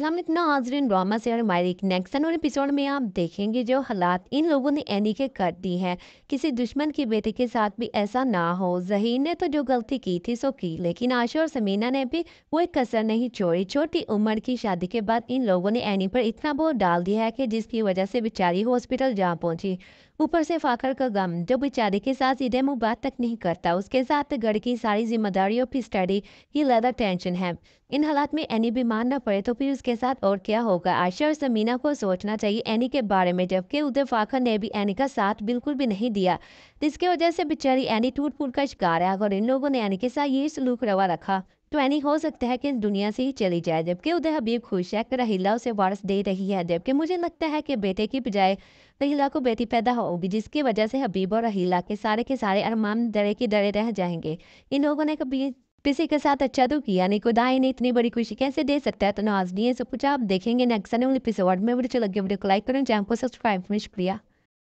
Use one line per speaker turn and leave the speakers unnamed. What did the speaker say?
इतना हाजरीन ड्रामा से मायरिक नेक्सन और एपिसोड में आप देखेंगे जो हालात इन लोगों ने एनी के कर दी है किसी दुश्मन की बेटे के साथ भी ऐसा ना हो जहीन ने तो जो गलती की थी सो की लेकिन आशा और समीना ने भी कोई कसर नहीं छोड़ी छोटी उम्र की शादी के बाद इन लोगों ने एनी पर इतना बोझ डाल दिया है कि जिसकी वजह से बेचारी हॉस्पिटल जा पहुंची ऊपर से फाकर का गम जो बेचारे के साथ सीधे मुँह बात तक नहीं करता उसके साथ घर की सारी जिम्मेदारियों की स्टडी ही ज्यादा टेंशन है इन हालात में एनी बीमार न पड़े तो फिर उसके इसके साथ और क्या होगा आशा और समीना को सोचना चाहिए एनी के बारे में जबकि उधर फाखर ने भी एनी का साथ बिल्कुल भी नहीं दिया जिसकी वजह से बेचारी एनी टूट फूट का शिकार है अगर इन लोगों ने एनी के साथ ये सलूक रवा रखा तो एनी हो सकता है कि इस दुनिया से ही चली जाए जबकि उधर हबीब खुश है कि रहीला उसे वारस दे रही है जबकि मुझे लगता है कि बेटे की बजाय रहीला को बेटी पैदा होगी जिसकी वजह से हबीब और रहीला के सारे के सारे अरमान डरे के डरे रह जाएंगे इन लोगों ने कभी किसी के साथ अच्छा तो किया नहीं खुदा इन्हें इतनी बड़ी खुशी कैसे दे सकता है तो नाजनी से पूछा आप देखेंगे नेक्स्ट एपिसोड में वीडियो लगे वीडियो को लाइक करें चैनल को सब्सक्राइब में शुक्रिया